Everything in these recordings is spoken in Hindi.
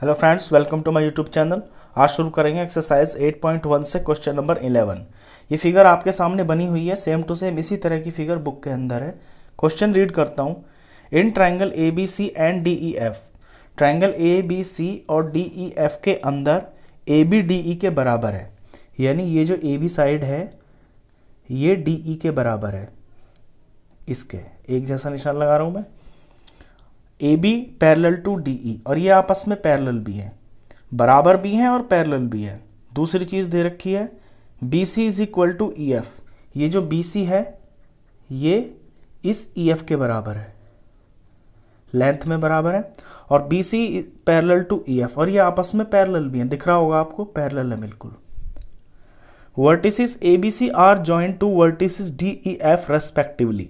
hello friends welcome to my YouTube channel आज शुरू करेंगे एक्सरसाइज 8.1 से क्वेश्चन नंबर 11 ये फिगर आपके सामने बनी हुई है सेम टू सेम इसी तरह की फिगर बुक के अंदर है क्वेश्चन रीड करता हूँ in triangle A B C and D E F triangle A B C और डी ई एफ के अंदर ए बी डी ई के बराबर है यानी ये जो ए बी साइड है ये डी ई e के बराबर है इसके एक जैसा निशान लगा रहा हूँ मैं A B parallel to D E और ये आपस में पैरल भी हैं बराबर भी हैं और पैरल भी हैं दूसरी चीज़ दे रखी है B C is equal to E F ये जो बी सी है ये इस ई e एफ के बराबर है लेंथ में बराबर है और B C parallel to E F और ये आपस में पैरल भी हैं दिख रहा होगा आपको पैरल है बिल्कुल vertices A B C are join to vertices D E F respectively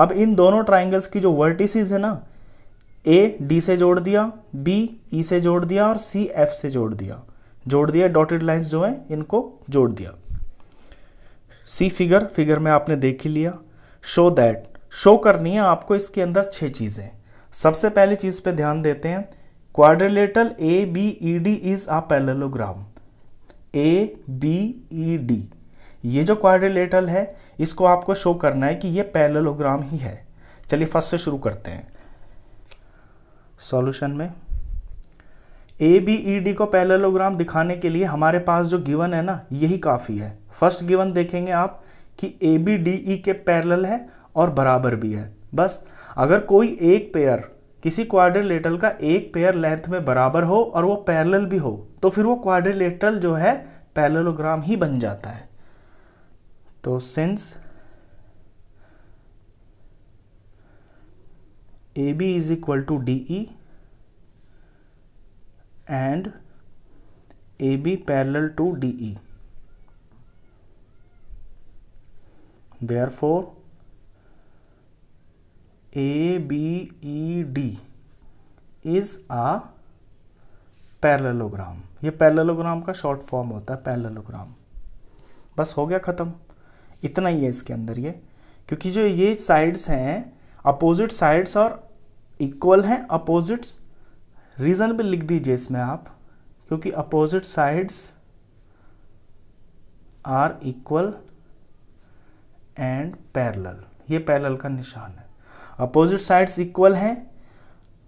अब इन दोनों ट्राइंगल्स की जो वर्टिसिस है ना ए डी से जोड़ दिया बी ई e से जोड़ दिया और सी एफ से जोड़ दिया जोड़ दिया डॉटेड लाइंस जो है इनको जोड़ दिया सी फिगर फिगर में आपने देख ही लिया शो दैट शो करनी है आपको इसके अंदर छह चीज़ें सबसे पहली चीज़ पे ध्यान देते हैं quadrilateral A B E D is a parallelogram A B E D ये जो क्वाड्रिलेटरल है इसको आपको शो करना है कि ये पैरेलोग्राम ही है चलिए फर्स्ट से शुरू करते हैं सॉल्यूशन में ए बी ई डी को पैलेलोग्राम दिखाने के लिए हमारे पास जो गिवन है ना यही काफ़ी है फर्स्ट गिवन देखेंगे आप कि ए बी डी ई के पैरल है और बराबर भी है बस अगर कोई एक पेयर किसी क्वाड्रिलेटरल का एक पेयर लेंथ में बराबर हो और वो पैरल भी हो तो फिर वो क्वाड्रिलेटरल जो है पैलेलोग्राम ही बन जाता है तो since A B is equal to D E and A B parallel to D E therefore A B E D is a parallelogram ये पैरलोग्राम का शॉर्ट फॉर्म होता है पैरलोग्राम बस हो गया ख़त्म इतना ही है इसके अंदर ये क्योंकि जो ये साइड्स हैं अपोजिट साइड्स और इक्वल हैं अपोजिट्स रीज़न भी लिख दीजिए इसमें आप क्योंकि opposite sides are equal and parallel ये पैरेलल का निशान है अपोजिट साइड्स इक्वल हैं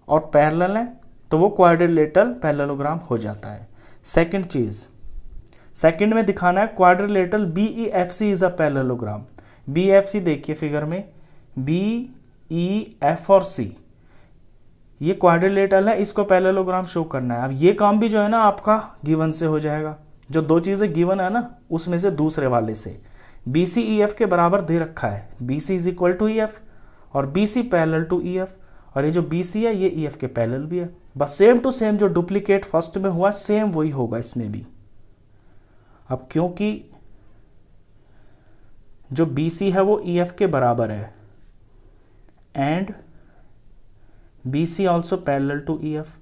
और पैरेलल हैं तो वो क्वाड्रिलेटरल पैरेललोग्राम हो जाता है सेकंड चीज़ सेकंड में दिखाना है quadrilateral B E F C is a parallelogram B F C देखिए फिगर में बी ई एफ और सी ये क्वाड्रिलेटरल है इसको पैरेललोग्राम शो करना है अब ये काम भी जो है ना आपका गिवन से हो जाएगा जो दो चीज़ें गिवन है ना उसमें से दूसरे वाले से बी सी ई एफ के बराबर दे रखा है B C is equal to E F और B C parallel to E F और ये जो बी सी है ये ई e एफ के पैरल भी है बस सेम टू सेम जो डुप्लीकेट फर्स्ट में हुआ सेम वही होगा इसमें भी अब क्योंकि जो बी सी है वो ई e एफ के बराबर है and B C also parallel to E F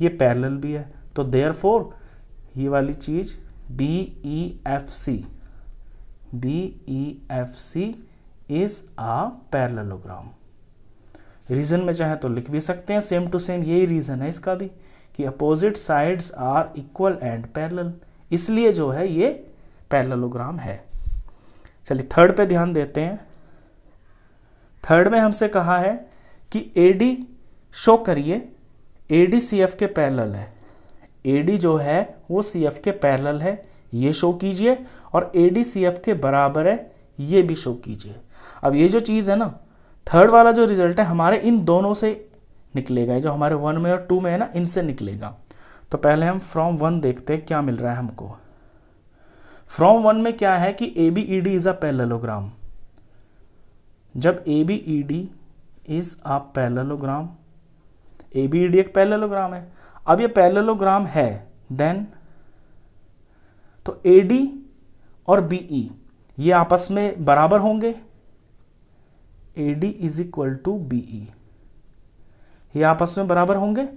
ये पैरल भी है तो देयर फोर ये वाली चीज B E F C B E F C is a parallelogram reason में चाहे तो लिख भी सकते हैं सेम टू सेम यही रीजन है इसका भी कि opposite sides are equal and parallel इसलिए जो है ये पैरलोग्राम है चलिए थर्ड पे ध्यान देते हैं थर्ड में हमसे कहा है कि ए डी शो करिए ए डी सी एफ के पैरल है ए डी जो है वो सी एफ के पैरल है ये शो कीजिए और ए डी सी एफ के बराबर है ये भी शो कीजिए अब ये जो चीज़ है ना थर्ड वाला जो रिजल्ट है हमारे इन दोनों से निकलेगा जो हमारे वन में और टू में है ना इनसे निकलेगा तो पहले हम फ्रॉम वन देखते हैं क्या मिल रहा है हमको फ्रॉम वन में क्या है कि A B E D is a parallelogram जब A B E D is a parallelogram A B D एक पैलेलोग्राम है अब ये पैलेलोग्राम है देन तो ए डी और बी ई e, ये आपस में बराबर होंगे A D is equal to B E ये आपस में बराबर होंगे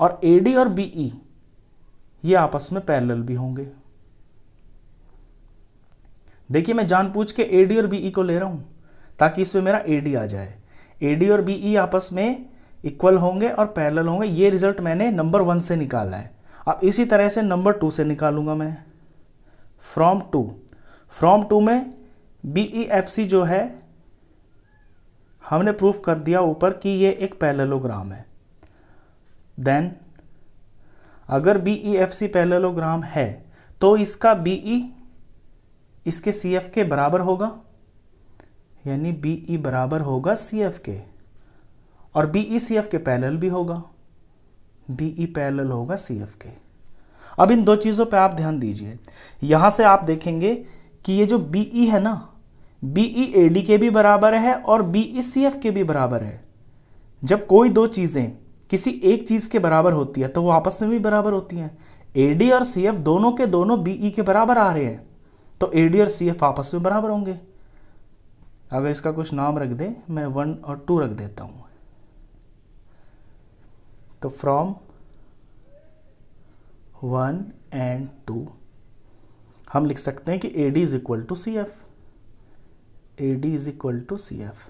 और ए डी और बी ई e, ये आपस में पैरेलल भी होंगे देखिए मैं जानबूझ के ए डी और बी ई e को ले रहा हूं ताकि इसमें मेरा ए डी आ जाए ए डी और बी ई आपस में इक्वल होंगे और पैरेलल होंगे ये रिजल्ट मैंने नंबर वन से निकाला है अब इसी तरह से नंबर टू से निकालूंगा मैं फ्रॉम टू फ्रॉम टू में बी ई एफ सी जो है हमने प्रूफ कर दिया ऊपर कि ये एक पैरेललोग्राम है देन अगर B E F C parallelogram है तो इसका बी ई e इसके सी एफ के बराबर होगा यानी बी ई e बराबर होगा सी एफ के और बी ई सी एफ के पैरल भी होगा बी ई पैरल होगा सी एफ के अब इन दो चीज़ों पे आप ध्यान दीजिए यहां से आप देखेंगे कि ये जो बी ई e है ना बी ई ए डी के भी बराबर है और बी ई सी एफ के भी बराबर है जब कोई दो चीज़ें किसी एक चीज़ के बराबर होती है तो वो आपस में भी बराबर होती हैं ए डी और सी एफ दोनों के दोनों बी ई e के बराबर आ रहे हैं तो ए डी और सी एफ आपस में बराबर होंगे अगर इसका कुछ नाम रख दे मैं वन और टू रख देता हूँ तो फ्रॉम वन एंड टू हम लिख सकते हैं कि A D is equal to C F A D is equal to C F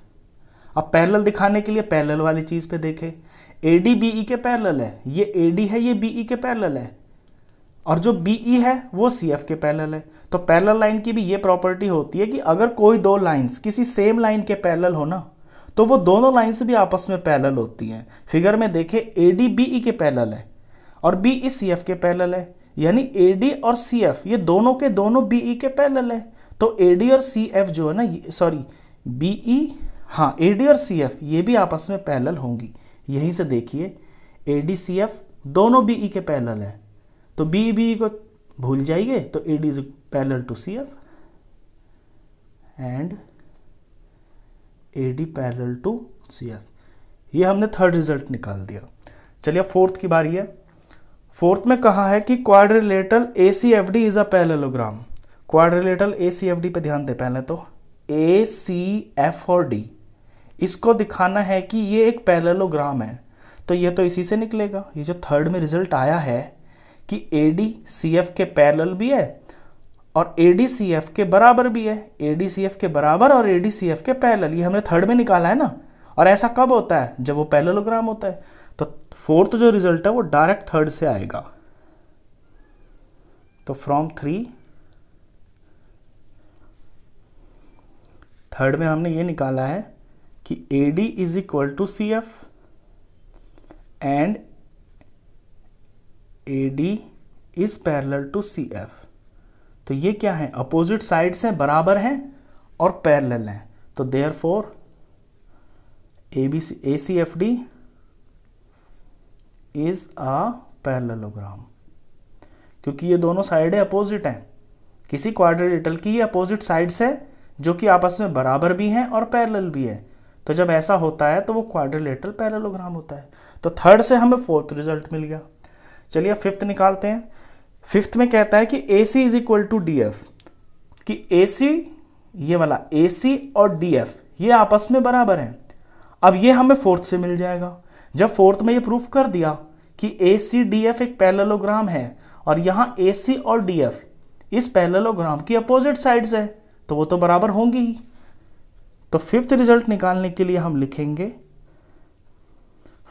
अब पैरेलल दिखाने के लिए पैरेलल वाली चीज़ पे देखें ए डी बी ई के पैरेलल है ये ए डी है ये बी ई e के पैरेलल है और जो बी ई e है वो सी एफ के पैरेलल है तो पैरेलल लाइन की भी ये प्रॉपर्टी होती है कि अगर कोई दो लाइंस किसी सेम लाइन के पैरेलल हो ना तो वो दोनों लाइन्स भी आपस में पैरल होती हैं फिगर में देखें ए डी बी ई के पैरल है और बी ई सी एफ के पैरल है यानी ए डी और सी एफ ये दोनों के दोनों बी ई e के पैरल है तो ए डी और सी एफ जो है ना सॉरी बी ई हाँ ए डी और सी एफ ये भी आपस में पैरल होंगी यहीं से देखिए ए डी सी एफ दोनों बी ई e के पैरल हैं तो बी बी e, को भूल जाइए तो A D is parallel to C F and A D parallel to C F ये हमने थर्ड रिजल्ट निकाल दिया चलिए फोर्थ की बारी है फोर्थ में कहा है कि quadrilateral A C F D is a parallelogram quadrilateral A C F D पे ध्यान दे पहले तो ए सी एफ और डी इसको दिखाना है कि ये एक पैरेलोग्राम है तो ये तो इसी से निकलेगा ये जो थर्ड में रिजल्ट आया है कि ए डी सी एफ के पैरेलल भी है और ए के बराबर भी है ए के बराबर और ए के पैरल ये हमने थर्ड में निकाला है ना और ऐसा कब होता है जब वो पैरेललोग्राम होता है तो फोर्थ जो रिजल्ट है वो डायरेक्ट थर्ड से आएगा तो फ्रॉम थ्री थर्ड में हमने ये निकाला है कि A D is equal to C F and A D is parallel to C F तो ये क्या है अपोजिट साइड्स हैं बराबर हैं और पैरेलल हैं तो therefore A B C A C F D is a parallelogram क्योंकि ये दोनों साइडें अपोजिट हैं किसी क्वाड्रिलेटरल की अपोजिट साइड्स है जो कि आपस में बराबर भी हैं और पैरेलल भी है तो जब ऐसा होता है तो वो क्वाड्रिलेटरल पैरेललोग्राम होता है तो थर्ड से हमें फोर्थ रिजल्ट मिल गया चलिए फिफ्थ निकालते हैं फिफ्थ में कहता है कि A C is equal to D F कि ए सी ये वाला ए सी और डी एफ ये आपस में बराबर हैं अब ये हमें फोर्थ से मिल जाएगा जब फोर्थ में ये प्रूफ कर दिया कि ए सी डी एफ एक पैलेलोग्राम है और यहाँ ए सी और डी एफ इस पैलेलोग्राम की अपोजिट साइड्स है तो वो तो बराबर होंगी ही तो फिफ्थ रिजल्ट निकालने के लिए हम लिखेंगे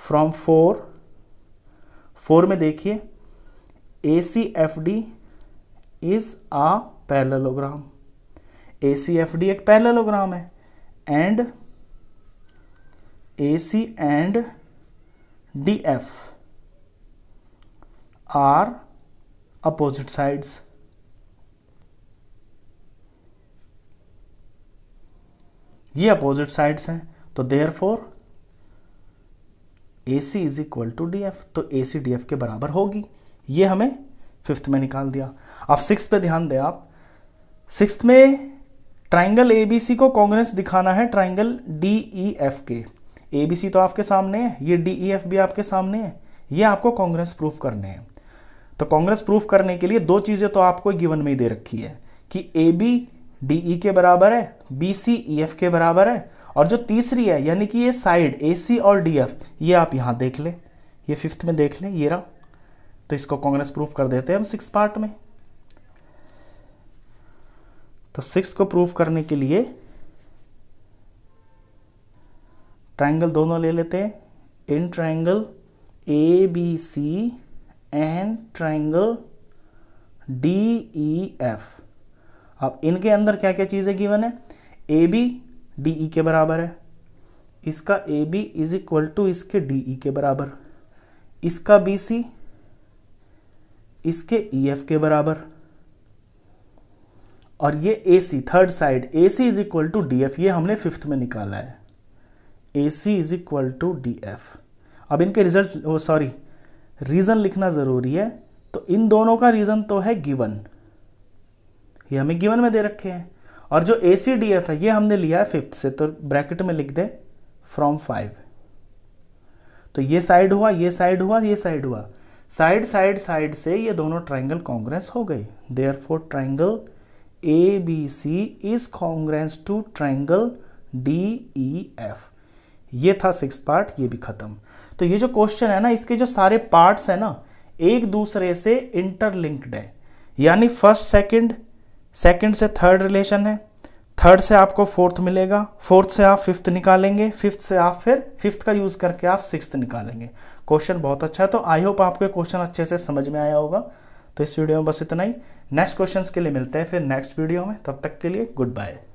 फ्रॉम फोर फोर में देखिए A C F D is a parallelogram A C F D एक पैरलोग्राम है and A C and D F are opposite sides ये अपोजिट साइड्स हैं तो therefore A C is equal to D F तो ए सी डी एफ के बराबर होगी ये हमें फिफ्थ में निकाल दिया अब सिक्स पे ध्यान दें आप सिक्स में ट्राइंगल ए बी सी को कांग्रेस दिखाना है ट्राइंगल डी ई एफ के ए बी सी तो आपके सामने है ये डी ई एफ भी आपके सामने है ये आपको कांग्रेस प्रूफ करने हैं तो कांग्रेस प्रूफ करने के लिए दो चीज़ें तो आपको गिवन में ही दे रखी है कि ए बी डी ई के बराबर है बी सी ई एफ के बराबर है और जो तीसरी है यानी कि ये साइड ए सी और डी एफ ये आप यहां देख लें ये फिफ्थ में देख लें ये रहा तो इसको कांग्रेस प्रूफ कर देते हैं हम सिक्स पार्ट में तो सिक्स को प्रूफ करने के लिए ट्रायंगल दोनों ले लेते हैं in triangle A B C and triangle D E F अब इनके अंदर क्या क्या चीज़ें गिवन है ए बी डी ई के बराबर है इसका A B is equal to इसके डी ई के बराबर इसका बी सी इसके ई e एफ के बराबर और ये A C third side A C is equal to D F ये हमने फिफ्थ में निकाला है A C is equal to D F अब इनके रिजल्ट सॉरी रीज़न लिखना ज़रूरी है तो इन दोनों का रीज़न तो है गिवन ये हमें गिवन में दे रखे हैं और जो ए सी डी एफ है ये हमने लिया है फिफ्थ से तो ब्रैकेट में लिख दे फ्रॉम फाइव तो ये साइड हुआ ये साइड हुआ ये साइड हुआ साइड साइड साइड से ये दोनों ट्राइंगल कांग्रेस हो गई therefore triangle A B C is congruent to triangle D E F ये था सिक्स पार्ट ये भी खत्म तो ये जो क्वेश्चन है ना इसके जो सारे पार्ट्स है ना एक दूसरे से इंटरलिंक्ड है यानी फर्स्ट सेकंड सेकंड से थर्ड रिलेशन है थर्ड से आपको फोर्थ मिलेगा फोर्थ से आप फिफ्थ निकालेंगे फिफ्थ से आप फिर फिफ्थ का यूज़ करके आप सिक्स निकालेंगे क्वेश्चन बहुत अच्छा है तो आई होप आपको क्वेश्चन अच्छे से समझ में आया होगा तो इस वीडियो में बस इतना ही नेक्स्ट क्वेश्चंस के लिए मिलते हैं फिर नेक्स्ट वीडियो में तब तक के लिए गुड बाय